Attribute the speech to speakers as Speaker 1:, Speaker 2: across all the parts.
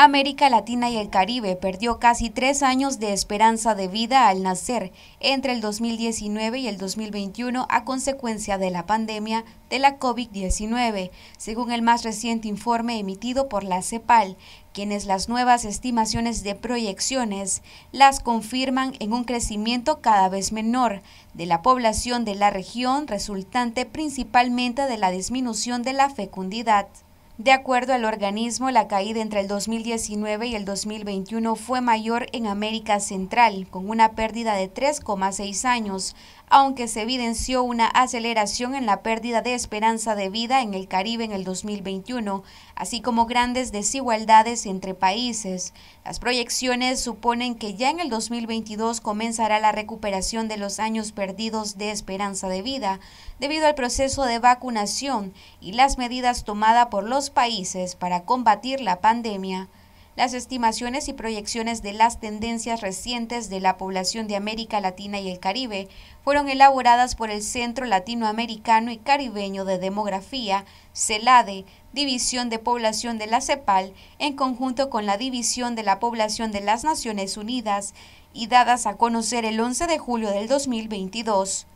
Speaker 1: América Latina y el Caribe perdió casi tres años de esperanza de vida al nacer entre el 2019 y el 2021 a consecuencia de la pandemia de la COVID-19, según el más reciente informe emitido por la CEPAL, quienes las nuevas estimaciones de proyecciones las confirman en un crecimiento cada vez menor de la población de la región resultante principalmente de la disminución de la fecundidad. De acuerdo al organismo, la caída entre el 2019 y el 2021 fue mayor en América Central, con una pérdida de 3,6 años, aunque se evidenció una aceleración en la pérdida de esperanza de vida en el Caribe en el 2021, así como grandes desigualdades entre países. Las proyecciones suponen que ya en el 2022 comenzará la recuperación de los años perdidos de esperanza de vida, debido al proceso de vacunación y las medidas tomadas por los países para combatir la pandemia, las estimaciones y proyecciones de las tendencias recientes de la población de América Latina y el Caribe fueron elaboradas por el Centro Latinoamericano y Caribeño de Demografía, CELADE, División de Población de la CEPAL, en conjunto con la División de la Población de las Naciones Unidas, y dadas a conocer el 11 de julio del 2022.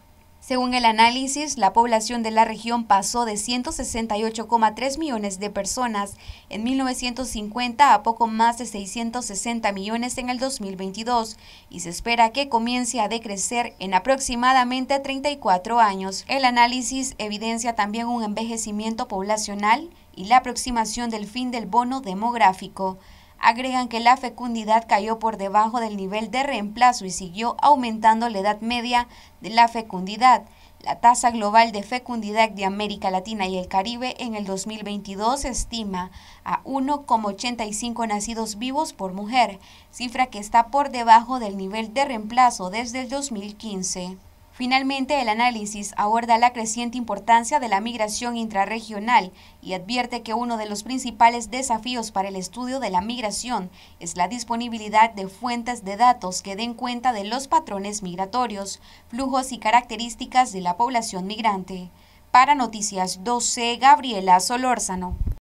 Speaker 1: Según el análisis, la población de la región pasó de 168,3 millones de personas en 1950 a poco más de 660 millones en el 2022 y se espera que comience a decrecer en aproximadamente 34 años. El análisis evidencia también un envejecimiento poblacional y la aproximación del fin del bono demográfico. Agregan que la fecundidad cayó por debajo del nivel de reemplazo y siguió aumentando la edad media de la fecundidad. La tasa global de fecundidad de América Latina y el Caribe en el 2022 estima a 1,85 nacidos vivos por mujer, cifra que está por debajo del nivel de reemplazo desde el 2015. Finalmente, el análisis aborda la creciente importancia de la migración intrarregional y advierte que uno de los principales desafíos para el estudio de la migración es la disponibilidad de fuentes de datos que den cuenta de los patrones migratorios, flujos y características de la población migrante. Para Noticias 12, Gabriela Solórzano.